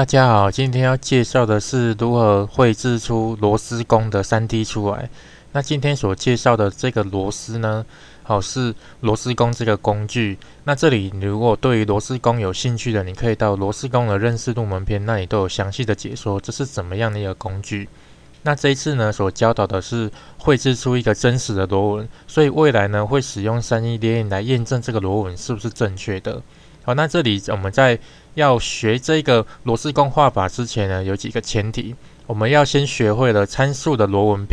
大家好，今天要介绍的是如何绘制出螺丝工的 3D 出来。那今天所介绍的这个螺丝呢，好是螺丝工这个工具。那这里如果对于螺丝工有兴趣的，你可以到螺丝工的认识入门篇，那里都有详细的解说，这是怎么样的一个工具。那这一次呢，所教导的是绘制出一个真实的螺纹，所以未来呢，会使用 3D 打印来验证这个螺纹是不是正确的。好，那这里我们在要学这个螺丝工画法之前呢，有几个前提，我们要先学会了参数的螺纹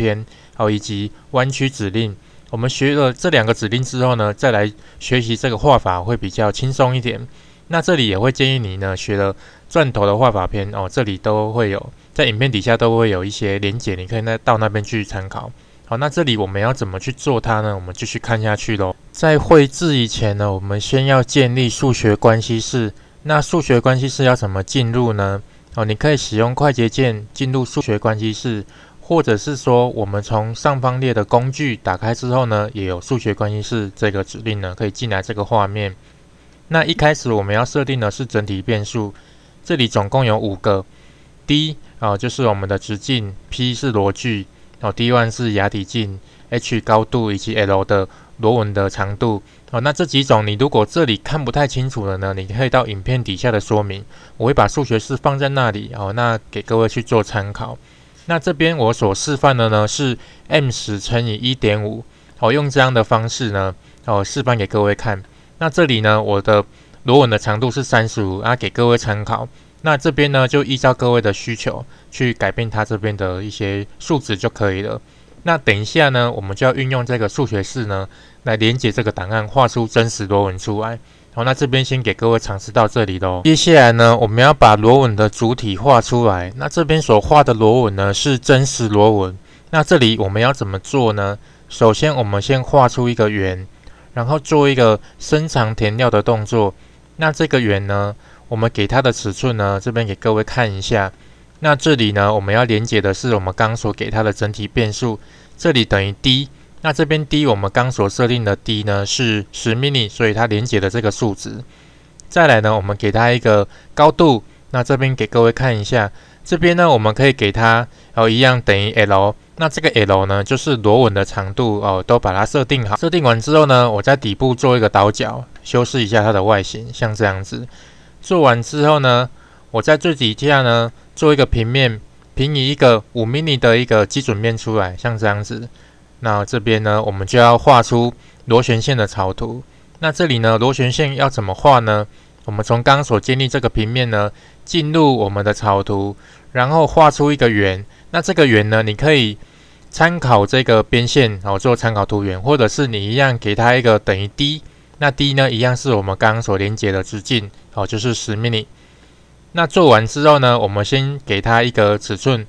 还有以及弯曲指令。我们学了这两个指令之后呢，再来学习这个画法会比较轻松一点。那这里也会建议你呢，学了钻头的画法篇哦，这里都会有，在影片底下都会有一些连结，你可以呢到那边去参考。好，那这里我们要怎么去做它呢？我们继续看下去喽。在绘制以前呢，我们先要建立数学关系式。那数学关系式要怎么进入呢？哦，你可以使用快捷键进入数学关系式，或者是说我们从上方列的工具打开之后呢，也有数学关系式这个指令呢，可以进来这个画面。那一开始我们要设定的是整体变数，这里总共有五个。第一哦，就是我们的直径，P 是螺距，哦，D one 是牙底径，H 高度以及 L 的。螺纹的长度哦，那这几种你如果这里看不太清楚了呢，你可以到影片底下的说明，我会把数学式放在那里哦，那给各位去做参考。那这边我所示范的呢是 M 十乘以一点五，好，用这样的方式呢哦示范给各位看。那这里呢我的螺纹的长度是三十五啊，给各位参考。那这边呢就依照各位的需求去改变它这边的一些数值就可以了。那等一下呢，我们就要运用这个数学式呢，来连接这个档案，画出真实螺纹出来。好，那这边先给各位尝试到这里喽。接下来呢，我们要把螺纹的主体画出来。那这边所画的螺纹呢，是真实螺纹。那这里我们要怎么做呢？首先，我们先画出一个圆，然后做一个伸长填料的动作。那这个圆呢，我们给它的尺寸呢，这边给各位看一下。那这里呢，我们要连接的是我们刚所给它的整体变数。这里等于 d，那这边 d 我们刚所设定的 d 呢是十 m i n i 所以它连接的这个数值。再来呢，我们给它一个高度，那这边给各位看一下，这边呢我们可以给它，然后一样等于 l，那这个 l 呢就是螺纹的长度哦，都把它设定好。设定完之后呢，我在底部做一个倒角，修饰一下它的外形，像这样子。做完之后呢，我在最底下呢做一个平面。平移一个五 mini 的一个基准面出来，像这样子。那这边呢，我们就要画出螺旋线的草图。那这里呢，螺旋线要怎么画呢？我们从刚刚所建立这个平面呢，进入我们的草图，然后画出一个圆。那这个圆呢，你可以参考这个边线哦做参考图圆，或者是你一样给它一个等于 d。那 d 呢，一样是我们刚刚所连接的直径哦，就是十 mini。那做完之后呢，我们先给它一个尺寸。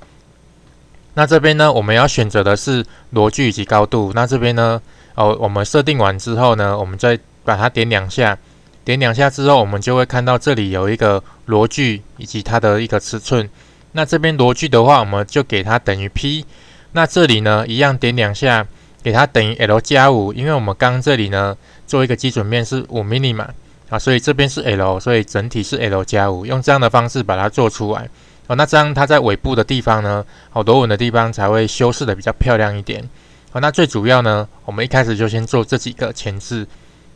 那这边呢，我们要选择的是螺距以及高度。那这边呢，哦，我们设定完之后呢，我们再把它点两下。点两下之后，我们就会看到这里有一个螺距以及它的一个尺寸。那这边螺距的话，我们就给它等于 P。那这里呢，一样点两下，给它等于 L 加五，因为我们刚这里呢，做一个基准面是五 mm 嘛。啊，所以这边是 L，所以整体是 L 加五，用这样的方式把它做出来。哦，那这样它在尾部的地方呢，好多纹的地方才会修饰的比较漂亮一点。哦，那最主要呢，我们一开始就先做这几个前置，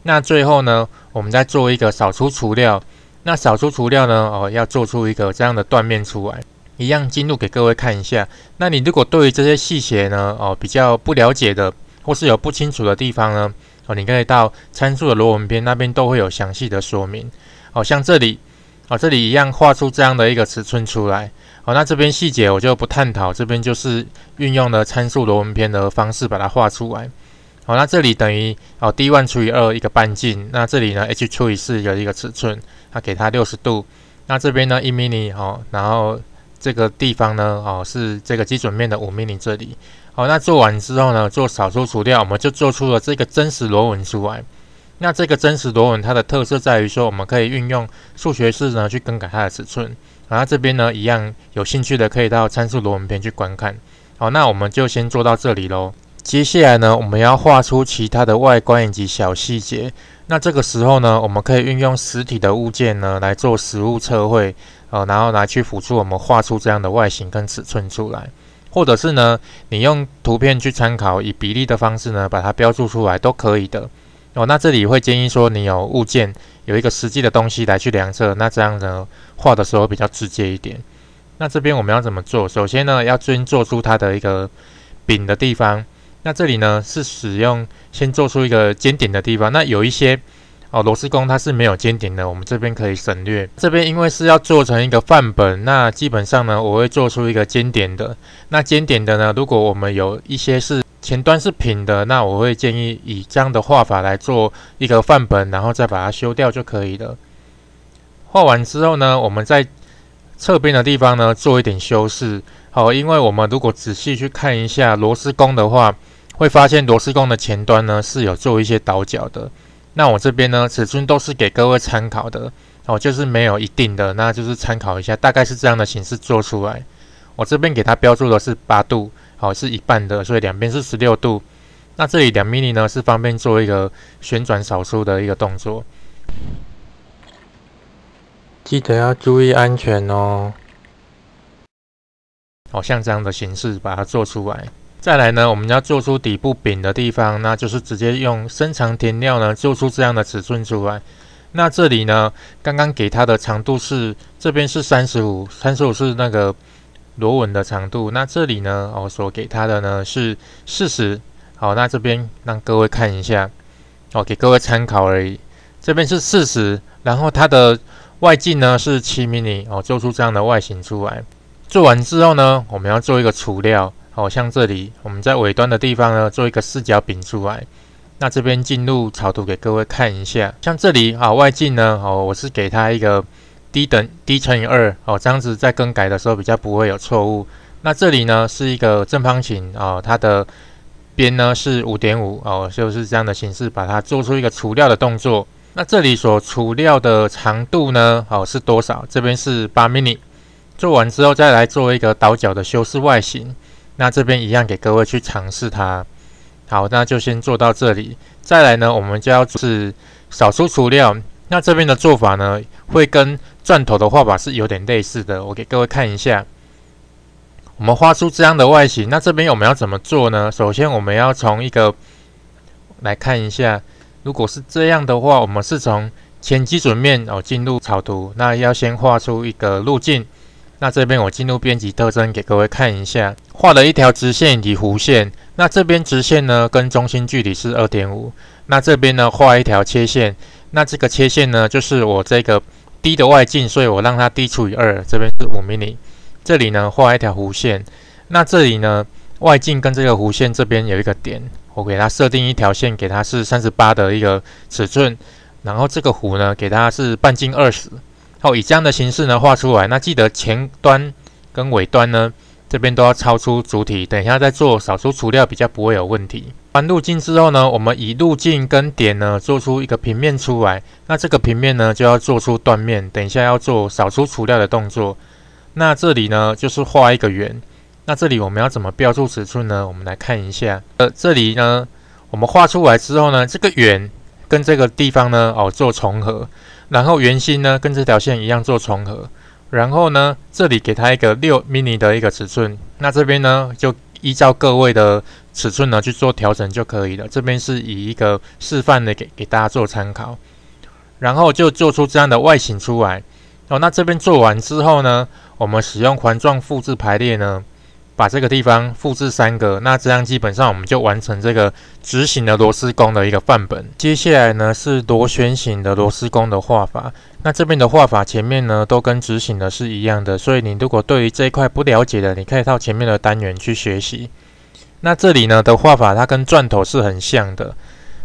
那最后呢，我们再做一个扫除除料。那扫除除料呢，哦，要做出一个这样的断面出来，一样进度给各位看一下。那你如果对于这些细节呢，哦，比较不了解的。或是有不清楚的地方呢？哦，你可以到参数的螺纹片那边都会有详细的说明。哦，像这里，哦这里一样画出这样的一个尺寸出来。哦，那这边细节我就不探讨，这边就是运用了参数螺纹片的方式把它画出来。哦，那这里等于哦 D1 除以二一个半径。那这里呢 H 除以四有一个尺寸，它给它六十度。那这边呢一 mini 哦，然后。这个地方呢，哦，是这个基准面的五 m 米这里。好，那做完之后呢，做少数除掉，我们就做出了这个真实螺纹出来。那这个真实螺纹它的特色在于说，我们可以运用数学式呢去更改它的尺寸。然后这边呢，一样有兴趣的可以到参数螺纹片去观看。好，那我们就先做到这里喽。接下来呢，我们要画出其他的外观以及小细节。那这个时候呢，我们可以运用实体的物件呢来做实物测绘。哦，然后拿去辅助我们画出这样的外形跟尺寸出来，或者是呢，你用图片去参考，以比例的方式呢把它标注出来都可以的。哦，那这里会建议说你有物件有一个实际的东西来去量测，那这样呢画的时候比较直接一点。那这边我们要怎么做？首先呢，要先做出它的一个柄的地方。那这里呢是使用先做出一个尖顶的地方。那有一些。哦，螺丝工它是没有尖顶的，我们这边可以省略。这边因为是要做成一个范本，那基本上呢，我会做出一个尖顶的。那尖顶的呢，如果我们有一些是前端是平的，那我会建议以这样的画法来做一个范本，然后再把它修掉就可以了。画完之后呢，我们在侧边的地方呢做一点修饰。好，因为我们如果仔细去看一下螺丝工的话，会发现螺丝工的前端呢是有做一些倒角的。那我这边呢，尺寸都是给各位参考的，哦，就是没有一定的，那就是参考一下，大概是这样的形式做出来。我这边给它标注的是八度，好是一半的，所以两边是十六度。那这里两 mini 呢，是方便做一个旋转手术的一个动作。记得要注意安全哦。哦，像这样的形式把它做出来。再来呢，我们要做出底部柄的地方，那就是直接用深长填料呢，做出这样的尺寸出来。那这里呢，刚刚给它的长度是这边是三十五，三十五是那个螺纹的长度。那这里呢，哦，所给它的呢是四十。好，那这边让各位看一下，哦，给各位参考而已。这边是四十，然后它的外径呢是七毫米，哦，做出这样的外形出来。做完之后呢，我们要做一个除料。哦，像这里，我们在尾端的地方呢，做一个四角饼出来。那这边进入草图，给各位看一下。像这里啊，外径呢，哦，我是给它一个低等低乘以二哦，这样子在更改的时候比较不会有错误。那这里呢是一个正方形啊，它的边呢是五点五哦，就是这样的形式，把它做出一个除料的动作。那这里所除料的长度呢，哦是多少？这边是八 mini。做完之后，再来做一个倒角的修饰外形。那这边一样给各位去尝试它，好，那就先做到这里。再来呢，我们就要是少出粗料。那这边的做法呢，会跟钻头的画法是有点类似的。我给各位看一下，我们画出这样的外形。那这边我们要怎么做呢？首先，我们要从一个来看一下。如果是这样的话，我们是从前基准面哦进入草图，那要先画出一个路径。那这边我进入编辑特征，给各位看一下。画了一条直线以及弧线。那这边直线呢，跟中心距离是二点五。那这边呢，画一条切线。那这个切线呢，就是我这个低的外径，所以我让它低除以二，这边是五厘米。这里呢，画一条弧线。那这里呢，外径跟这个弧线这边有一个点，我给它设定一条线，给它是三十八的一个尺寸。然后这个弧呢，给它是半径二十。好，以这样的形式呢画出来。那记得前端跟尾端呢。这边都要超出主体，等一下再做扫数除料比较不会有问题。完路径之后呢，我们以路径跟点呢做出一个平面出来。那这个平面呢就要做出断面，等一下要做扫数除料的动作。那这里呢就是画一个圆。那这里我们要怎么标注尺寸呢？我们来看一下。呃，这里呢我们画出来之后呢，这个圆跟这个地方呢哦做重合，然后圆心呢跟这条线一样做重合。然后呢，这里给它一个六 mini 的一个尺寸，那这边呢就依照各位的尺寸呢去做调整就可以了。这边是以一个示范的给给大家做参考，然后就做出这样的外形出来。哦，那这边做完之后呢，我们使用环状复制排列呢。把这个地方复制三个，那这样基本上我们就完成这个直行的螺丝工的一个范本。接下来呢是螺旋形的螺丝工的画法。那这边的画法前面呢都跟直行的是一样的，所以你如果对于这一块不了解的，你可以到前面的单元去学习。那这里呢的画法它跟钻头是很像的，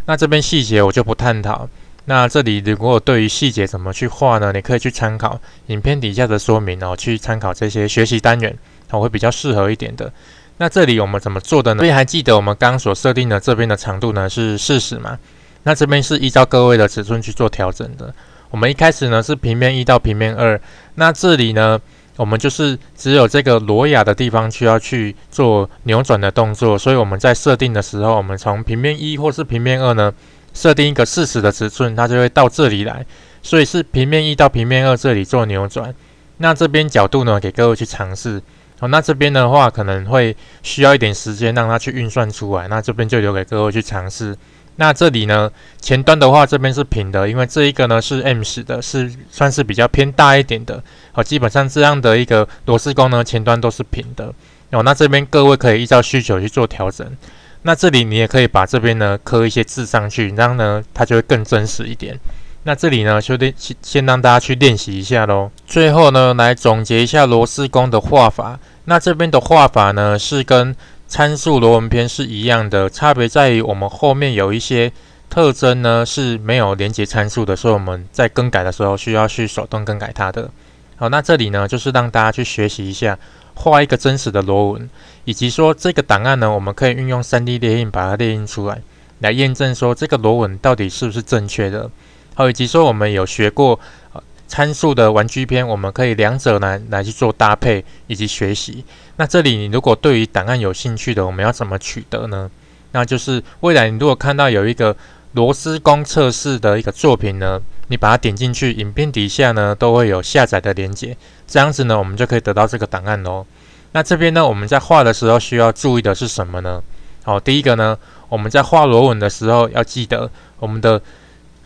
那这边细节我就不探讨。那这里如果对于细节怎么去画呢？你可以去参考影片底下的说明哦，去参考这些学习单元。它会比较适合一点的。那这里我们怎么做的呢？这边还记得我们刚刚所设定的这边的长度呢是四十嘛？那这边是依照各位的尺寸去做调整的。我们一开始呢是平面一到平面二，那这里呢我们就是只有这个罗雅的地方需要去做扭转的动作，所以我们在设定的时候，我们从平面一或是平面二呢设定一个四十的尺寸，它就会到这里来。所以是平面一到平面二这里做扭转。那这边角度呢给各位去尝试。好，那这边的话可能会需要一点时间让它去运算出来，那这边就留给各位去尝试。那这里呢，前端的话这边是平的，因为这一个呢是 M 十的，是算是比较偏大一点的。好，基本上这样的一个螺丝功呢，前端都是平的。哦，那这边各位可以依照需求去做调整。那这里你也可以把这边呢刻一些字上去，然后呢它就会更真实一点。那这里呢，就练先先让大家去练习一下喽。最后呢，来总结一下螺丝工的画法。那这边的画法呢，是跟参数螺纹片是一样的，差别在于我们后面有一些特征呢是没有连接参数的，所以我们在更改的时候需要去手动更改它的。好，那这里呢，就是让大家去学习一下画一个真实的螺纹，以及说这个档案呢，我们可以运用三 D 列印把它列印出来，来验证说这个螺纹到底是不是正确的。好，以及说我们有学过参数的玩具篇，我们可以两者来来去做搭配以及学习。那这里你如果对于档案有兴趣的，我们要怎么取得呢？那就是未来你如果看到有一个螺丝工测试的一个作品呢，你把它点进去，影片底下呢都会有下载的连接。这样子呢，我们就可以得到这个档案喽。那这边呢，我们在画的时候需要注意的是什么呢？好，第一个呢，我们在画螺纹的时候要记得我们的。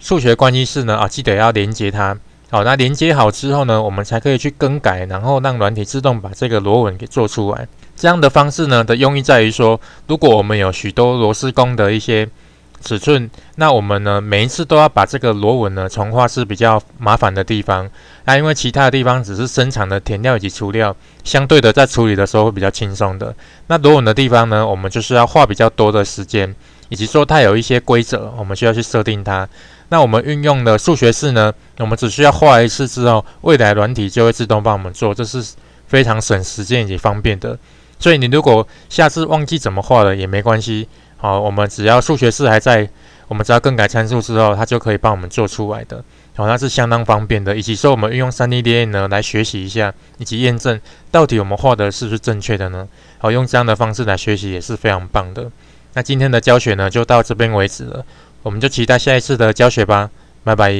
数学关系式呢？啊，记得要连接它。好，那连接好之后呢，我们才可以去更改，然后让软体自动把这个螺纹给做出来。这样的方式呢的用意在于说，如果我们有许多螺丝工的一些。尺寸，那我们呢，每一次都要把这个螺纹呢重画是比较麻烦的地方。那因为其他的地方只是生产的填料以及除料，相对的在处理的时候会比较轻松的。那螺纹的地方呢，我们就是要画比较多的时间，以及说它有一些规则，我们需要去设定它。那我们运用的数学式呢，我们只需要画一次之后，未来软体就会自动帮我们做，这是非常省时间也方便的。所以你如果下次忘记怎么画了也没关系。好，我们只要数学式还在，我们只要更改参数之后，它就可以帮我们做出来的。好，那是相当方便的。以及说我们运用 3D D N 呢来学习一下，以及验证到底我们画的是不是正确的呢？好，用这样的方式来学习也是非常棒的。那今天的教学呢就到这边为止了，我们就期待下一次的教学吧。拜拜。